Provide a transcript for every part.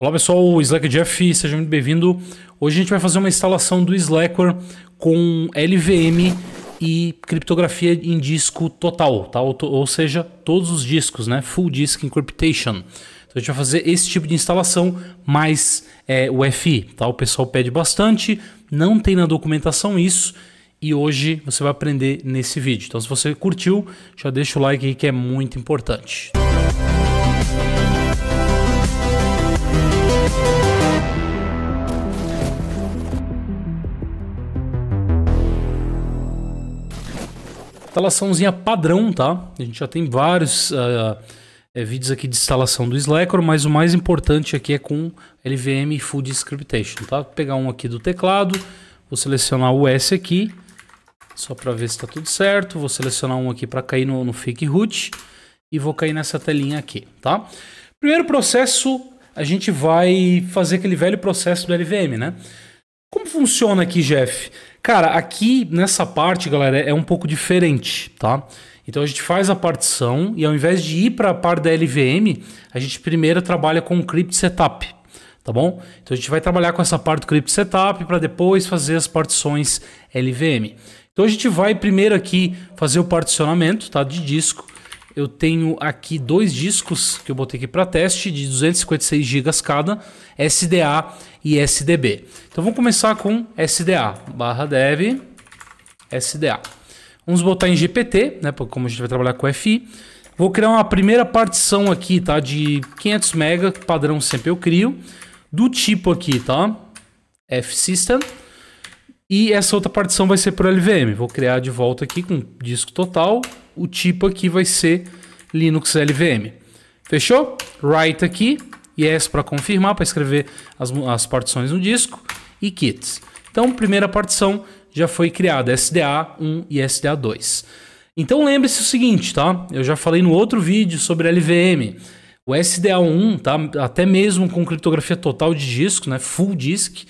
Olá pessoal, o Slack é Jeff, seja muito bem-vindo. Hoje a gente vai fazer uma instalação do Slackware com LVM e criptografia em disco total, tá? ou, ou seja, todos os discos, né? Full Disk Encryptation. Então a gente vai fazer esse tipo de instalação mais é, FI. tá? O pessoal pede bastante, não tem na documentação isso. E hoje você vai aprender nesse vídeo. Então, se você curtiu, já deixa o like aí que é muito importante. Música instalaçãozinha padrão, tá? A gente já tem vários uh, é, vídeos aqui de instalação do Slackware, mas o mais importante aqui é com LVM Full Descriptation, tá? Vou pegar um aqui do teclado, vou selecionar o S aqui, só para ver se está tudo certo. Vou selecionar um aqui para cair no, no fake root e vou cair nessa telinha aqui, tá? Primeiro processo, a gente vai fazer aquele velho processo do LVM, né? Como funciona aqui, Jeff? Cara, aqui nessa parte, galera, é um pouco diferente, tá? Então a gente faz a partição e ao invés de ir para a parte da LVM, a gente primeiro trabalha com o Crypt Setup, tá bom? Então a gente vai trabalhar com essa parte do Crypt Setup para depois fazer as partições LVM. Então a gente vai primeiro aqui fazer o particionamento tá, de disco eu tenho aqui dois discos que eu botei aqui para teste de 256 GB cada, SDA e SDB. Então vamos começar com SDA, barra dev, SDA. Vamos botar em GPT, né, como a gente vai trabalhar com FI. Vou criar uma primeira partição aqui, tá, de 500 MB, padrão sempre eu crio, do tipo aqui, tá, system e essa outra partição vai ser para LVM. Vou criar de volta aqui com disco total. O tipo aqui vai ser Linux LVM. Fechou? Write aqui. Yes para confirmar, para escrever as, as partições no disco. E kits. Então, primeira partição já foi criada. SDA 1 e SDA 2. Então lembre-se o seguinte, tá? Eu já falei no outro vídeo sobre LVM. O SDA1, tá? Até mesmo com criptografia total de disco, né? Full disk,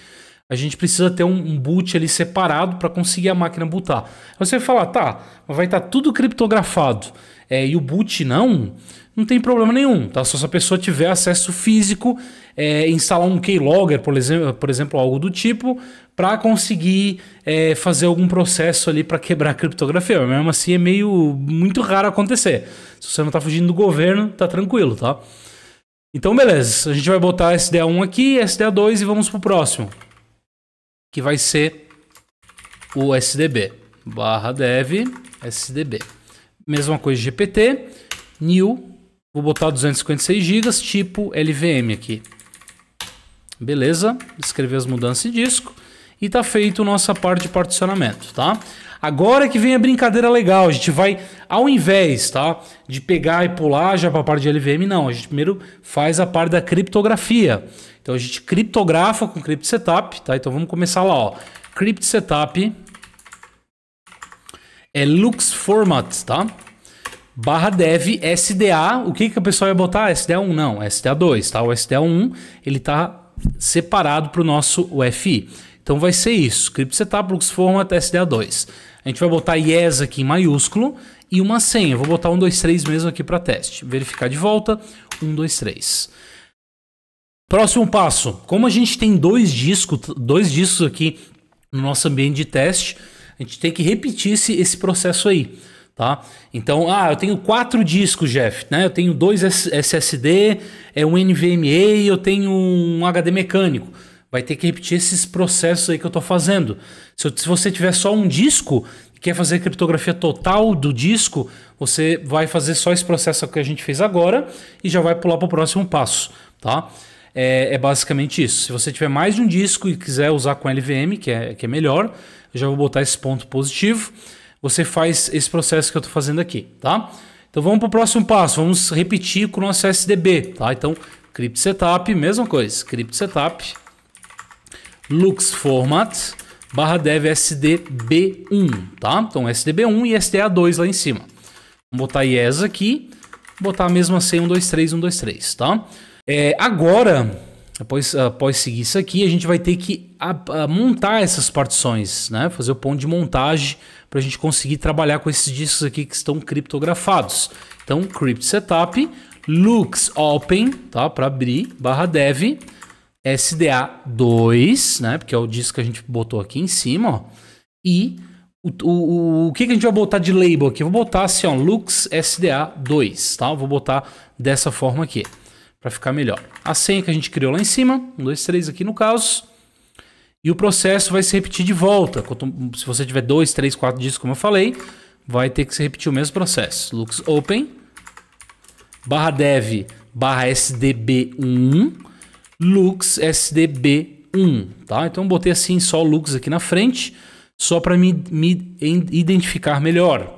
a gente precisa ter um, boot ali separado para conseguir a máquina bootar. Você vai falar, tá, mas vai estar tá tudo criptografado. É, e o boot não, não tem problema nenhum, tá? Só se a pessoa tiver acesso físico, é, instalar um keylogger, por exemplo, por exemplo, algo do tipo, para conseguir é, fazer algum processo ali para quebrar a criptografia. Mas mesmo assim é meio muito raro acontecer. Se você não está fugindo do governo, tá tranquilo, tá? Então beleza, a gente vai botar SDA1 aqui, SDA2 e vamos pro próximo que vai ser o SDB, barra dev SDB. Mesma coisa GPT, new, vou botar 256 GB, tipo LVM aqui. Beleza, escrever as mudanças de disco e tá feito nossa parte de particionamento, tá? Agora que vem a brincadeira legal, a gente vai ao invés, tá? De pegar e pular já para a parte de LVM, não. A gente primeiro faz a parte da criptografia. Então a gente criptografa com crypt setup, tá? Então vamos começar lá, ó. Crypt setup é Lux Format, tá? barra dev SDA, o que, que o pessoal ia botar? SDA1 não, SDA2, tá? O SDA1 ele tá separado para o nosso UFI. Então vai ser isso. Crypto tá, Setup forma TSDA2. A gente vai botar yes aqui em maiúsculo e uma senha. vou botar 123 mesmo aqui para teste. Verificar de volta. 123. Próximo passo. Como a gente tem dois discos, dois discos aqui no nosso ambiente de teste, a gente tem que repetir esse, esse processo aí. Tá? Então, ah, eu tenho quatro discos, Jeff, né? Eu tenho dois SSD, é um NVMe, eu tenho um HD mecânico vai ter que repetir esses processos aí que eu estou fazendo. Se, se você tiver só um disco e quer fazer criptografia total do disco, você vai fazer só esse processo que a gente fez agora e já vai pular para o próximo passo, tá? É, é, basicamente isso. Se você tiver mais de um disco e quiser usar com LVM, que é, que é melhor, eu já vou botar esse ponto positivo. Você faz esse processo que eu estou fazendo aqui, tá? Então vamos para o próximo passo. Vamos repetir com o nosso SDB, tá? Então, crypt setup, mesma coisa. Crypt setup format barra dev sdb1, tá? Então sdb1 e sta 2 lá em cima. Vou botar yes aqui, botar a mesma senha 123, 123, tá? É, agora, após, após seguir isso aqui, a gente vai ter que a, a montar essas partições, né? Fazer o ponto de montagem para a gente conseguir trabalhar com esses discos aqui que estão criptografados. Então, crypt setup, lux open, tá? Para abrir, barra dev, SDA 2, né? Porque é o disco que a gente botou aqui em cima, ó. E o, o, o que, que a gente vai botar de label aqui? Eu vou botar assim, ó, Lux SDA 2, tá? Eu vou botar dessa forma aqui, para ficar melhor. A senha que a gente criou lá em cima, 1, 2, 3 aqui no caso. E o processo vai se repetir de volta. Quanto, Se você tiver 2, 3, 4 discos, como eu falei, vai ter que se repetir o mesmo processo. Lux Open, barra dev, barra SDB1, Lux SDB1, tá? Então eu botei assim só Lux aqui na frente, só para me, me identificar melhor.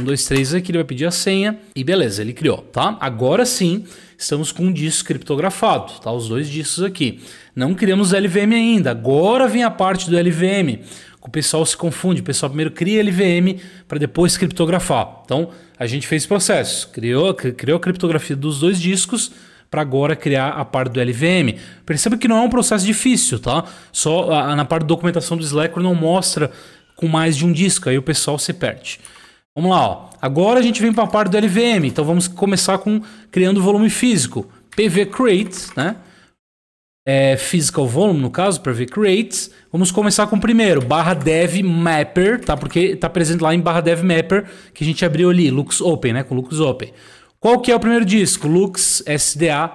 1, 2, 3 aqui, ele vai pedir a senha e beleza, ele criou, tá? Agora sim, estamos com um disco criptografado, tá? Os dois discos aqui. Não criamos LVM ainda, agora vem a parte do LVM. O pessoal se confunde, o pessoal primeiro cria LVM para depois criptografar. Então, a gente fez o processo, criou, criou a criptografia dos dois discos, para agora criar a parte do LVM. Perceba que não é um processo difícil, tá? Só a, na parte da documentação do Slackware não mostra com mais de um disco, aí o pessoal se perde. Vamos lá, ó. agora a gente vem para a parte do LVM, então vamos começar com criando o volume físico. PV Create, né? É, physical Volume, no caso, PV Create. Vamos começar com o primeiro, barra dev mapper, tá? Porque tá presente lá em barra dev mapper que a gente abriu ali, Lux Open, né? Com Lux Open. Qual que é o primeiro disco? Lux SDA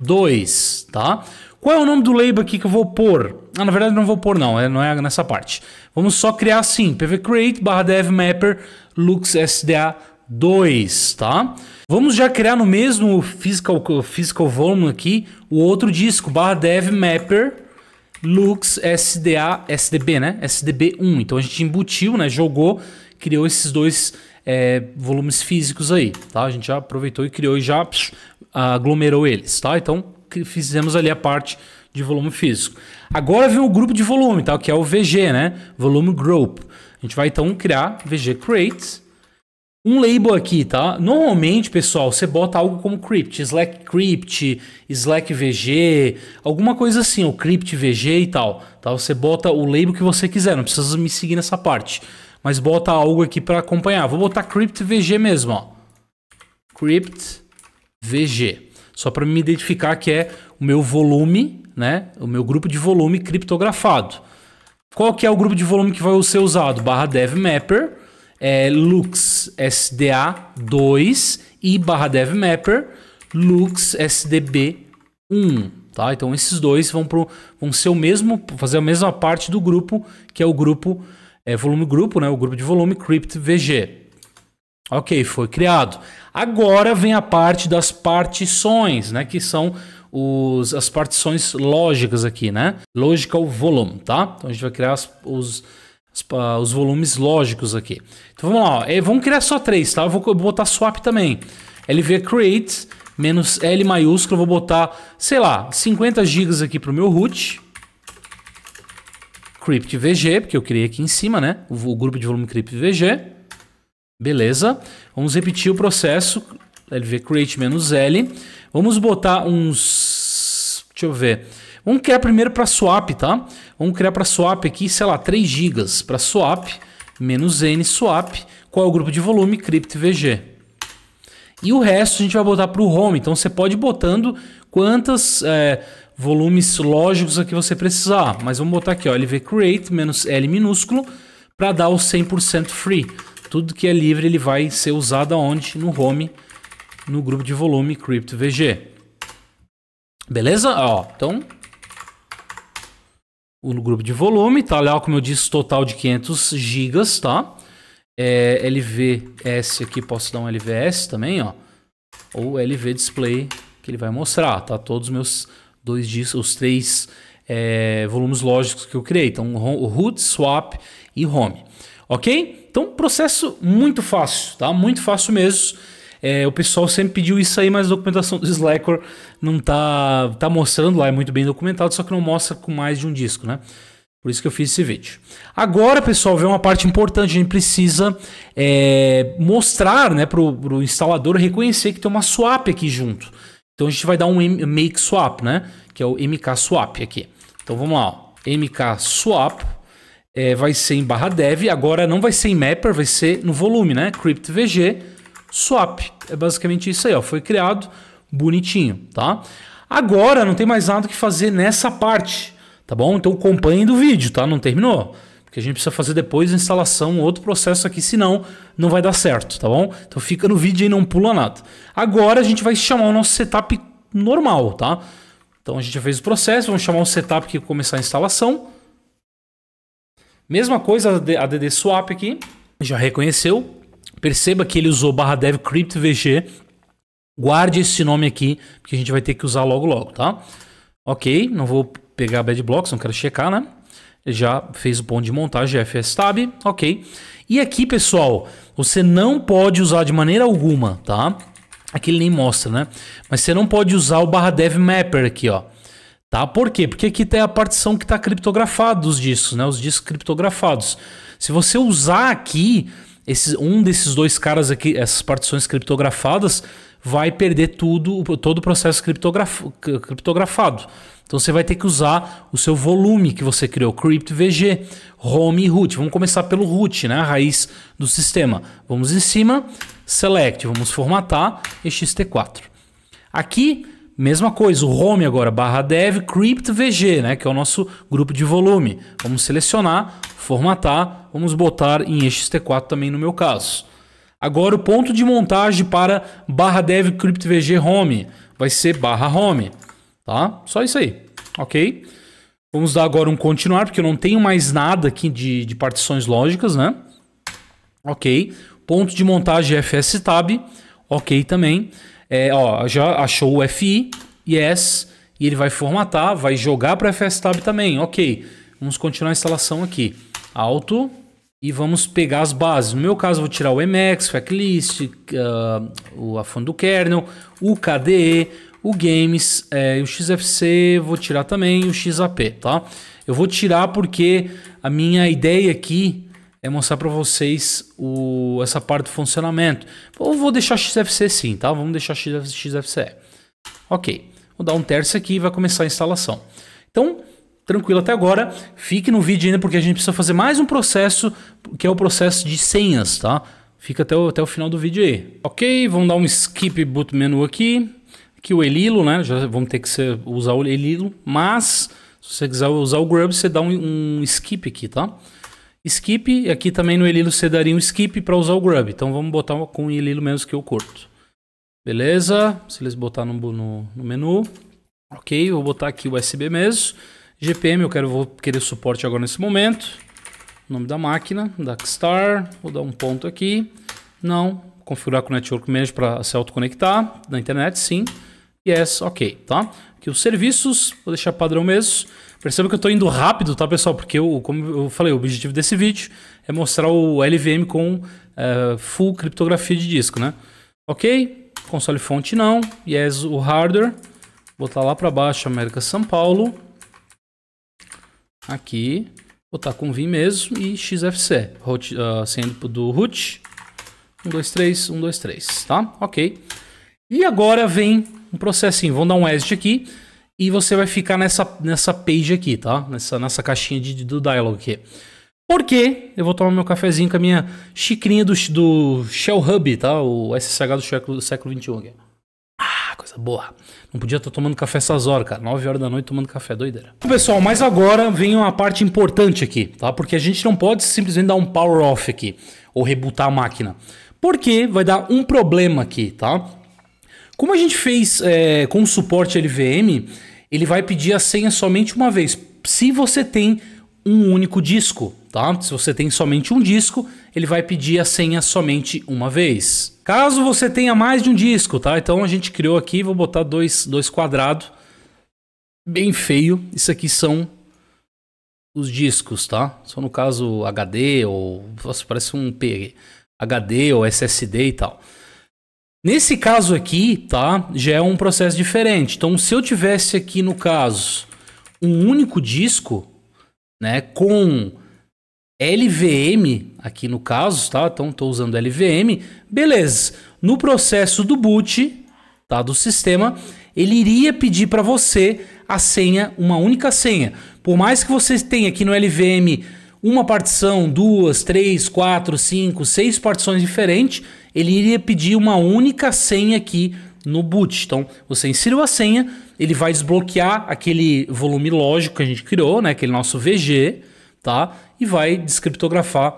2, tá? Qual é o nome do label aqui que eu vou pôr? Ah, na verdade não vou pôr não, é, não é nessa parte. Vamos só criar assim, pvcreate barra devmapper lux sda 2, tá? Vamos já criar no mesmo physical, physical volume aqui o outro disco, barra devmapper lux sda, sdb, né? sdb1. Então a gente embutiu, né? Jogou, criou esses dois é, volumes físicos aí, tá? A gente já aproveitou e criou e já psh, aglomerou eles, tá? Então fizemos ali a parte de volume físico. Agora vem o grupo de volume, tá? Que é o VG, né? Volume Group. A gente vai então criar VG Create. Um label aqui, tá? Normalmente, pessoal, você bota algo como crypt, slack crypt, slack vg, alguma coisa assim, o crypt vg e tal, tá? Você bota o label que você quiser, não precisa me seguir nessa parte. Mas bota algo aqui para acompanhar. Vou botar Crypt VG mesmo, ó. Crypt VG. Só para me identificar que é o meu volume, né? O meu grupo de volume criptografado. Qual que é o grupo de volume que vai ser usado? Barra DevMapper, é Lux SDA2 e barra DevMapper, Lux SDB1. Tá? Então esses dois vão, pro, vão ser o mesmo, fazer a mesma parte do grupo, que é o grupo é, volume grupo, né? O grupo de volume crypt VG. Ok, foi criado. Agora vem a parte das partições, né? Que são os, as partições lógicas aqui, né? Logical volume, tá? Então a gente vai criar as, os, as, os volumes lógicos aqui. Então vamos lá, ó. É, vamos criar só três, tá? Eu vou, botar swap também. LV create menos L maiúsculo, vou botar, sei lá, 50 gigas aqui para o meu root crypt VG, porque eu criei aqui em cima, né? O, o grupo de volume crypt VG. Beleza. Vamos repetir o processo. LV create L. Vamos botar uns... Deixa eu ver. Vamos criar primeiro para swap, tá? Vamos criar para swap aqui, sei lá, 3 GB. Para swap, menos N swap. Qual é o grupo de volume? Crypt VG. E o resto a gente vai botar para o home. Então você pode ir botando quantas, é, volumes lógicos aqui você precisar. Mas vamos botar aqui, ó, LV create menos L minúsculo para dar o 100% free. Tudo que é livre ele vai ser usado aonde? No home, no grupo de volume CryptoVG. Beleza? Ó, então o grupo de volume, tá? Lá, como eu disse, total de 500 gigas, tá? É, LVS aqui, posso dar um LVS também, ó. Ou LV Display, que ele vai mostrar, tá? Todos os meus dois discos, os três é, volumes lógicos que eu criei. Então, root, swap e home. Ok? Então, processo muito fácil, tá? Muito fácil mesmo. É, o pessoal sempre pediu isso aí, mas a documentação do Slackware não tá, tá mostrando lá, é muito bem documentado, só que não mostra com mais de um disco, né? Por isso que eu fiz esse vídeo. Agora, pessoal, vem uma parte importante, a gente precisa é, mostrar né, para o instalador reconhecer que tem uma swap aqui junto. Então a gente vai dar um make swap, né? Que é o mk swap aqui. Então vamos lá, ó. mk swap é, vai ser em barra dev. Agora não vai ser em mapper, vai ser no volume, né? Crypt vg swap. É basicamente isso aí, ó. Foi criado bonitinho, tá? Agora não tem mais nada que fazer nessa parte, tá bom? Então acompanhe do vídeo, tá? Não terminou que a gente precisa fazer depois a instalação, outro processo aqui, senão não vai dar certo, tá bom? Então fica no vídeo e não pula nada. Agora a gente vai chamar o nosso setup normal, tá? Então a gente já fez o processo, vamos chamar o setup que começar a instalação. Mesma coisa a DD swap aqui, já reconheceu. Perceba que ele usou barra dev crypt vg. Guarde esse nome aqui, porque a gente vai ter que usar logo logo, tá? Ok, não vou pegar bad blocks, não quero checar, né? já fez o ponto de montagem é FS Tab, ok. E aqui, pessoal, você não pode usar de maneira alguma, tá? Aqui ele nem mostra, né? Mas você não pode usar o barra dev mapper aqui, ó. Tá? Por quê? Porque aqui tem tá a partição que está criptografada dos discos, né? Os discos criptografados. Se você usar aqui, esses, um desses dois caras aqui, essas partições criptografadas, vai perder tudo, todo o processo criptografado. Então você vai ter que usar o seu volume que você criou, CryptVG, home e root. Vamos começar pelo root, né? a raiz do sistema. Vamos em cima, select, vamos formatar ext4. Aqui, mesma coisa, o home agora, barra dev, cryptVG, né? que é o nosso grupo de volume. Vamos selecionar, formatar, vamos botar em ext4 também no meu caso. Agora o ponto de montagem para barra dev cryptvg home vai ser barra home, tá? Só isso aí, ok? Vamos dar agora um continuar, porque eu não tenho mais nada aqui de, de partições lógicas, né? Ok. Ponto de montagem FS tab, ok também. É, ó, já achou o FI, yes, e ele vai formatar, vai jogar para FS tab também, ok. Vamos continuar a instalação aqui. Alto, e vamos pegar as bases. No meu caso, vou tirar o Emacs, Factlist, uh, ah, a fonte do kernel, o KDE, o Games, é, o XFC, vou tirar também o XAP, tá? Eu vou tirar porque a minha ideia aqui é mostrar para vocês o, essa parte do funcionamento. Ou vou deixar XFC sim, tá? Vamos deixar XFCE. Ok, vou dar um terço aqui e vai começar a instalação. Então, tranquilo até agora. Fique no vídeo ainda porque a gente precisa fazer mais um processo, que é o processo de senhas, tá? Fica até o, até o final do vídeo aí. Ok, vamos dar um skip boot menu aqui. Aqui o Elilo, né? Já vamos ter que ser, usar o Elilo, mas se você quiser usar o Grub, você dá um, um skip aqui, tá? Skip, aqui também no Elilo você daria um skip para usar o Grub. Então vamos botar com o Elilo menos que eu curto. Beleza, se eles botar no, no, no menu. Ok, vou botar aqui o USB mesmo. GPM, eu quero, vou querer suporte agora nesse momento. Nome da máquina, Darkstar, vou dar um ponto aqui. Não, configurar com o Network Manager para se autoconectar na internet, sim. Yes, ok, tá? Aqui os serviços, vou deixar padrão mesmo. Perceba que eu estou indo rápido, tá, pessoal? Porque, eu, como eu falei, o objetivo desse vídeo é mostrar o LVM com é, full criptografia de disco, né? Ok, console fonte não. Yes, o hardware. Vou Botar lá para baixo América São Paulo aqui, botar vim mesmo e xfce, root, uh, ah, sendo do root, 1, 2, 3, 1, 2, 3, tá? Ok. E agora vem um processinho, vamos dar um exit aqui e você vai ficar nessa, nessa page aqui, tá? Nessa, nessa caixinha de, do dialog aqui. Porque eu vou tomar meu cafezinho com a minha xicrinha do, do Shell Hub, tá? O SSH do século, do século 21 aqui. Boa. Não podia estar tá tomando café essas horas, cara. 9 horas da noite tomando café, doideira. Pessoal, mas agora vem uma parte importante aqui, tá? Porque a gente não pode simplesmente dar um power off aqui ou rebutar a máquina. Porque vai dar um problema aqui, tá? Como a gente fez é, com o suporte LVM, ele vai pedir a senha somente uma vez. Se você tem um único disco, tá? Se você tem somente um disco, ele vai pedir a senha somente uma vez. Caso você tenha mais de um disco, tá? Então a gente criou aqui, vou botar dois, dois quadrados. Bem feio. Isso aqui são os discos, tá? Só no caso HD ou... Nossa, parece um P, HD ou SSD e tal. Nesse caso aqui, tá? Já é um processo diferente. Então, se eu tivesse aqui, no caso, um único disco, né? Com LVM, aqui no caso, tá? Então estou usando LVM, beleza. No processo do boot, tá? Do sistema, ele iria pedir para você a senha, uma única senha. Por mais que você tenha aqui no LVM uma partição, duas, três, quatro, cinco, seis partições diferentes, ele iria pedir uma única senha aqui no boot. Então, você inseriu a senha, ele vai desbloquear aquele volume lógico que a gente criou, né? Aquele nosso VG tá? E vai descriptografar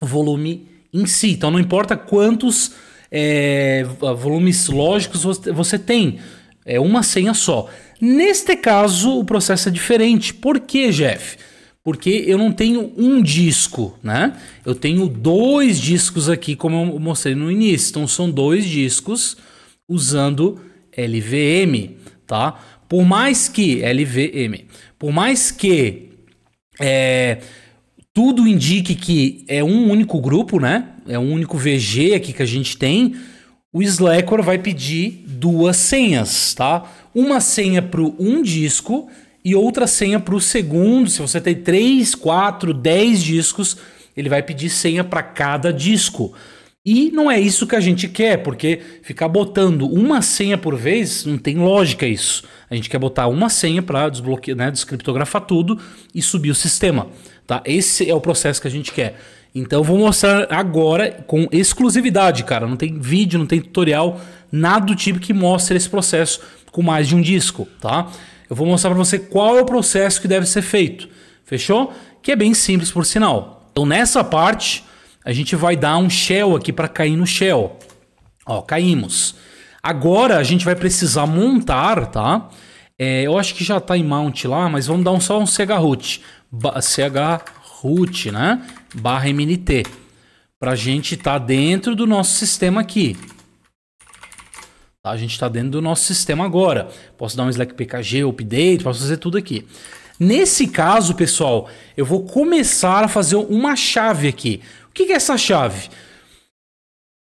o volume em si. Então não importa quantos é, volumes lógicos você tem, é uma senha só. Neste caso, o processo é diferente. Por quê, Jeff? Porque eu não tenho um disco, né? Eu tenho dois discos aqui, como eu mostrei no início. Então são dois discos usando LVM, tá? Por mais que LVM, por mais que é, tudo indique que é um único grupo, né? É um único VG aqui que a gente tem. O Slacker vai pedir duas senhas, tá? Uma senha para um disco e outra senha para o segundo. Se você tem 3, 4, 10 discos, ele vai pedir senha para cada disco. E não é isso que a gente quer, porque ficar botando uma senha por vez não tem lógica isso. A gente quer botar uma senha para desbloquear, né, descriptografar tudo e subir o sistema, tá? Esse é o processo que a gente quer. Então eu vou mostrar agora com exclusividade, cara. Não tem vídeo, não tem tutorial, nada do tipo que mostre esse processo com mais de um disco, tá? Eu vou mostrar para você qual é o processo que deve ser feito. Fechou? Que é bem simples por sinal. Então nessa parte a gente vai dar um shell aqui para cair no shell. Ó, caímos. Agora a gente vai precisar montar, tá? É, eu acho que já está em mount lá, mas vamos dar um, só um chroot. chroot, né? Barra mnt. Pra gente estar tá dentro do nosso sistema aqui. Tá? A gente está dentro do nosso sistema agora. Posso dar um slack pkg, update, posso fazer tudo aqui. Nesse caso, pessoal, eu vou começar a fazer uma chave aqui. O que é essa chave?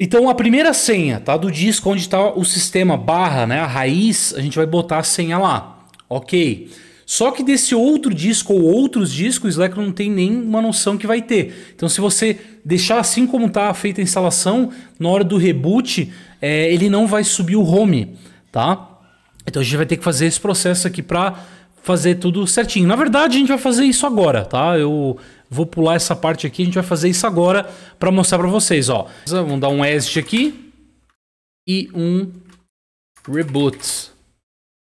Então a primeira senha tá, do disco onde está o sistema barra, né, a raiz, a gente vai botar a senha lá. Ok. Só que desse outro disco ou outros discos, o Slack não tem nenhuma noção que vai ter. Então, se você deixar assim como está feita a instalação, na hora do reboot, é, ele não vai subir o home, tá? Então, a gente vai ter que fazer esse processo aqui para fazer tudo certinho. Na verdade, a gente vai fazer isso agora, tá? Eu Vou pular essa parte aqui, a gente vai fazer isso agora para mostrar para vocês, ó. Vamos dar um exit aqui e um reboot.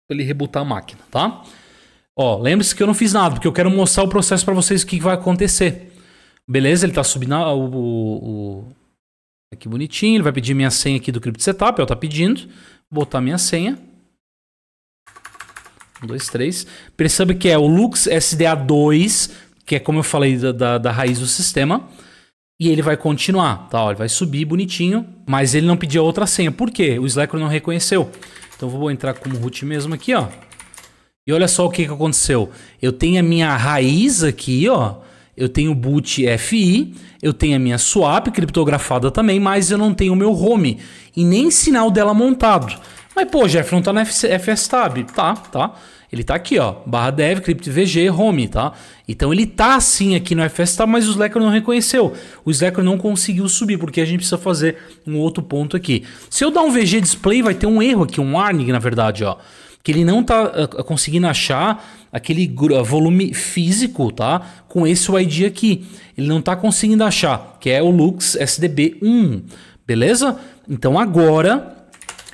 Para ele rebootar a máquina, tá? Ó, lembre-se que eu não fiz nada, porque eu quero mostrar o processo para vocês o que, vai acontecer. Beleza, ele tá subindo a, o, o, Aqui bonitinho, ele vai pedir minha senha aqui do Crypto Setup, ó, é tá pedindo. Vou botar minha senha. 1, 2, 3. Percebe que é o Lux SDA2 que é como eu falei da, da, da raiz do sistema. E ele vai continuar, tá? Ó, ele vai subir bonitinho, mas ele não pediu outra senha. Por quê? O Slack não reconheceu. Então vou entrar como root mesmo aqui, ó. E olha só o que, que aconteceu. Eu tenho a minha raiz aqui, ó. Eu tenho boot FI, eu tenho a minha swap criptografada também, mas eu não tenho o meu home e nem sinal dela montado. Mas, pô, Jeff não tá na FS Tab. Tá, tá. Ele tá aqui, ó. Barra dev, cryptvg, home, tá? Então ele tá assim aqui no FS Tab, mas o Slacker não reconheceu. O Slacker não conseguiu subir, porque a gente precisa fazer um outro ponto aqui. Se eu dar um VG display, vai ter um erro aqui, um warning, na verdade, ó. Que ele não tá uh, conseguindo achar aquele eh, volume físico, tá? Com esse ID aqui. Ele não tá conseguindo achar, que é o Lux SDB1, beleza? Então agora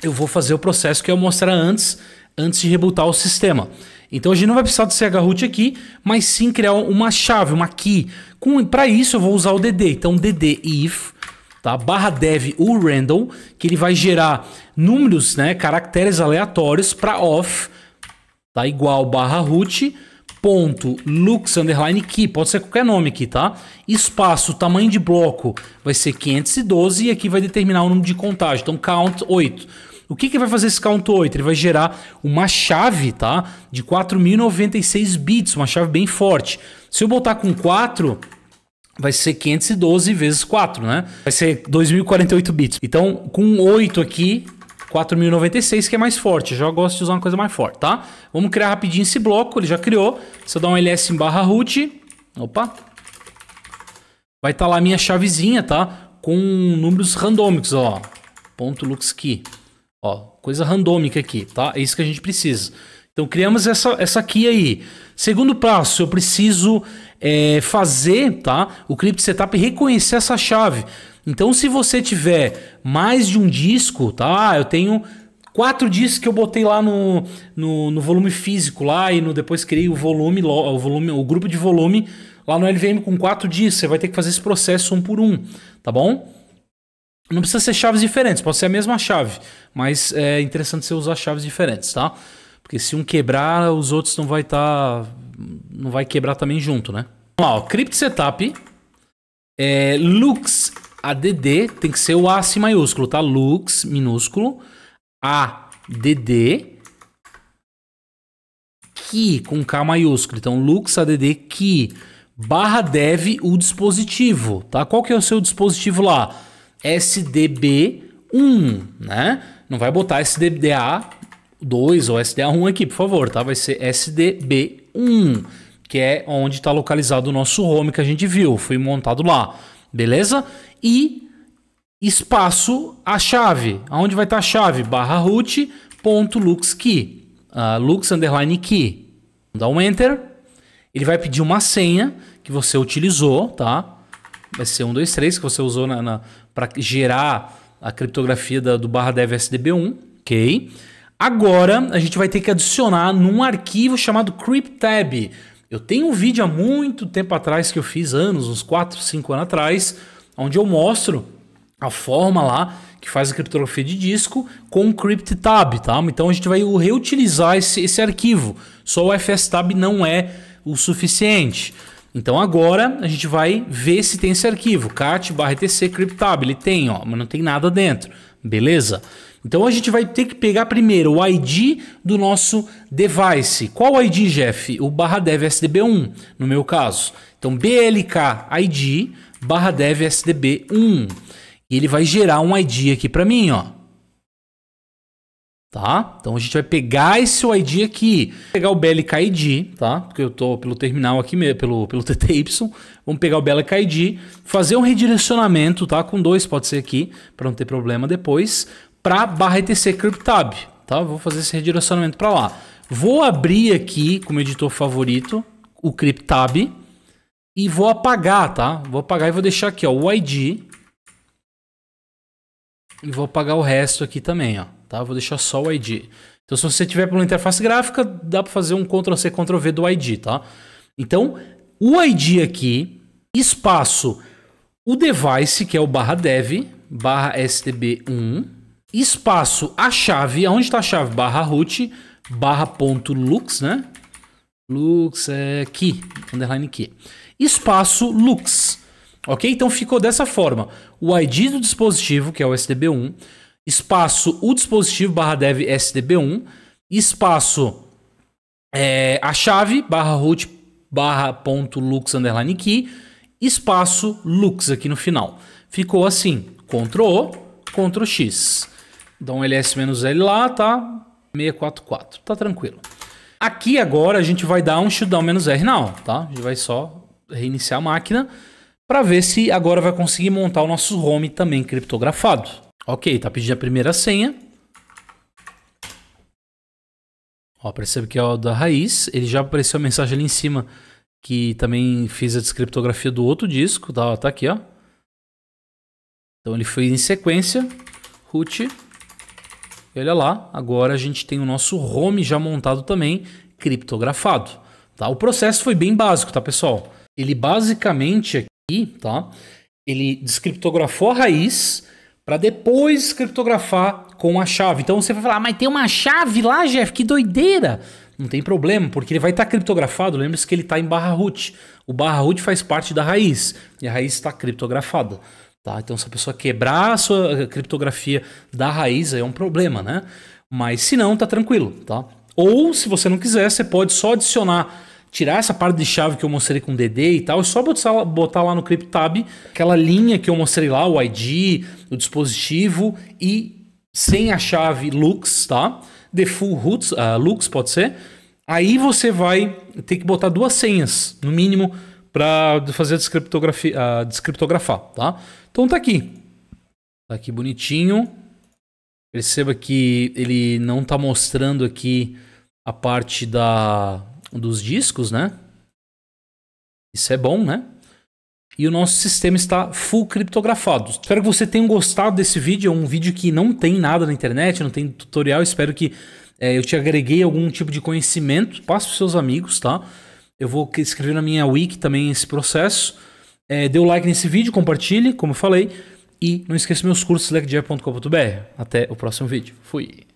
eu vou fazer o processo que eu mostrar antes, antes de rebutar o sistema. Então a gente não vai precisar de do root aqui, mas sim criar uma chave, uma key. Para isso eu vou usar o DD. Então DD if tá? barra dev o random, que ele vai gerar números, né, caracteres aleatórios para off, tá? igual barra root, ponto, lux, underline, key, pode ser qualquer nome aqui, tá? Espaço, tamanho de bloco vai ser 512 e aqui vai determinar o número de contagem, então count 8. O que, que vai fazer esse count 8? Ele vai gerar uma chave, tá? De 4096 bits, uma chave bem forte. Se eu botar com 4, vai ser 512 vezes 4, né? Vai ser 2048 bits. Então, com 8 aqui, 4096, que é mais forte. Eu já gosto de usar uma coisa mais forte, tá? Vamos criar rapidinho esse bloco, ele já criou. Se eu dar um ls em barra root, opa, vai estar tá lá a minha chavezinha, tá? Com números randômicos, ó. Ponto .luxkey. Ó, coisa randômica aqui, tá? É isso que a gente precisa. Então criamos essa, essa aqui aí. Segundo passo, eu preciso é, fazer tá? o Crypto Setup reconhecer essa chave. Então se você tiver mais de um disco, tá? Ah, eu tenho quatro discos que eu botei lá no, no, no volume físico lá e no, depois criei o volume, o volume, o grupo de volume lá no LVM com quatro discos. Você vai ter que fazer esse processo um por um, tá bom? Não precisa ser chaves diferentes, pode ser a mesma chave, mas é interessante você usar chaves diferentes, tá? Porque se um quebrar, os outros não vai estar. Tá, não vai quebrar também junto, né? Vamos lá, ó, Crypt Setup. É, Lux ADD tem que ser o AC assim maiúsculo, tá? Lux minúsculo ADD key com K maiúsculo. Então Lux ADD key barra dev o dispositivo, tá? Qual que é o seu dispositivo lá? SDB1, né? Não vai botar SDBA2 ou SDA1 aqui, por favor, tá? Vai ser SDB1, que é onde está localizado o nosso home que a gente viu, foi montado lá, beleza? E espaço a chave, aonde vai estar tá a chave? Barra root ponto lux key, uh, lux underline key. Dá um enter, ele vai pedir uma senha que você utilizou, tá? Vai ser 123 que você usou na, na, para gerar a criptografia da, do barra dev SDB1, ok? Agora a gente vai ter que adicionar num arquivo chamado CryptTab. Eu tenho um vídeo há muito tempo atrás que eu fiz, anos, uns 4, 5 anos atrás, onde eu mostro a forma lá que faz a criptografia de disco com o CryptTab, tá? Então a gente vai reutilizar esse, esse arquivo. Só o FSTab não é o suficiente. Então agora a gente vai ver se tem esse arquivo, cat etc cryptab, ele tem, ó, mas não tem nada dentro, beleza? Então a gente vai ter que pegar primeiro o ID do nosso device. Qual o ID, Jeff? O barra dev SDB1, no meu caso. Então blk ID barra dev SDB1. E ele vai gerar um ID aqui para mim, ó tá? Então a gente vai pegar esse OID aqui, pegar o BLK ID, tá? Porque eu tô pelo terminal aqui mesmo, pelo, pelo TTY. Vamos pegar o BLK ID, fazer um redirecionamento, tá? Com dois, pode ser aqui, para não ter problema depois, para barra etc CryptTab, tá? Vou fazer esse redirecionamento para lá. Vou abrir aqui como editor favorito o CryptTab e vou apagar, tá? Vou apagar e vou deixar aqui, ó, o ID. E vou apagar o resto aqui também, ó. Tá? Vou deixar só o ID. Então, se você tiver pela interface gráfica, dá para fazer um Ctrl+C, Ctrl+V do ID. Tá? Então, o ID aqui, espaço, o device, que é o barra dev, barra stb1, espaço, a chave, aonde está a chave? Barra root, barra ponto lux, né? Lux é key, underline key. Espaço lux. Ok? Então ficou dessa forma. O ID do dispositivo, que é o stb 1 espaço o dispositivo barra dev sdb1, espaço é, a chave barra root barra ponto lux underline key, espaço lux aqui no final. Ficou assim, Ctrl O, Ctrl X. Dá um ls-l lá, tá? 644, tá tranquilo. Aqui agora a gente vai dar um shutdown-r não, tá? A gente vai só reiniciar a máquina para ver se agora vai conseguir montar o nosso home também criptografado. Ok, tá pedindo a primeira senha. Ó, percebe que é o da raiz. Ele já apareceu a mensagem ali em cima que também fiz a descriptografia do outro disco. Tá, ó, tá aqui, ó. Então ele foi em sequência. Root. E olha lá, agora a gente tem o nosso home já montado também, criptografado. Tá? O processo foi bem básico, tá, pessoal? Ele basicamente aqui, tá? Ele descriptografou a raiz para depois criptografar com a chave. Então você vai falar, ah, mas tem uma chave lá, Jeff, que doideira! Não tem problema, porque ele vai estar tá criptografado. Lembre-se que ele está em barra root. O barra root faz parte da raiz e a raiz está criptografada. Tá? Então, se a pessoa quebrar a sua eh, criptografia da raiz, aí é um problema, né? Mas se não, tá tranquilo, tá? Ou, se você não quiser, você pode só adicionar tirar essa parte de chave que eu mostrei com o DD e tal, é só botar, botar lá no CryptTab aquela linha que eu mostrei lá, o ID, o dispositivo e sem a chave Lux, tá? default roots, uh, ah, Lux pode ser. Aí você vai ter que botar duas senhas, no mínimo, para fazer descriptografia, uh, descriptografar, tá? Então tá aqui. Tá aqui bonitinho. Perceba que ele não tá mostrando aqui a parte da dos discos, né? Isso é bom, né? E o nosso sistema está full criptografado. Espero que você tenha gostado desse vídeo. É um vídeo que não tem nada na internet, não tem tutorial. Espero que é, eu te agreguei algum tipo de conhecimento. Passa para seus amigos, tá? Eu vou escrever na minha wiki também esse processo. É, dê o um like nesse vídeo, compartilhe, como eu falei. E não esqueça meus cursos, slackjair.com.br. Até o próximo vídeo. Fui!